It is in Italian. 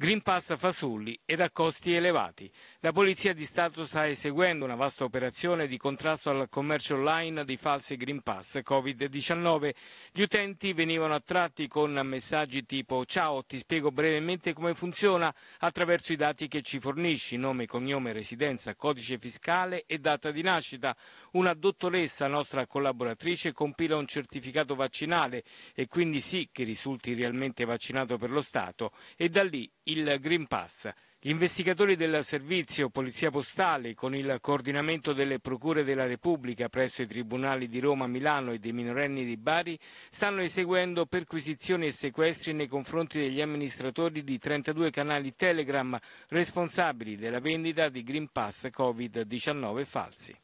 Green Pass fasulli ed a costi elevati. La Polizia di Stato sta eseguendo una vasta operazione di contrasto al commercio online di false Green Pass Covid-19. Gli utenti venivano attratti con messaggi tipo ciao, ti spiego brevemente come funziona attraverso i dati che ci fornisci, nome, cognome, residenza, codice fiscale e data di nascita. Una dottoressa, nostra collaboratrice, compila un certificato vaccinale e quindi sì che risulti realmente vaccinato per lo Stato e da lì il Green Pass. Gli investigatori del servizio Polizia Postale, con il coordinamento delle Procure della Repubblica presso i Tribunali di Roma, Milano e dei minorenni di Bari, stanno eseguendo perquisizioni e sequestri nei confronti degli amministratori di 32 canali Telegram responsabili della vendita di Green Pass Covid-19 falsi.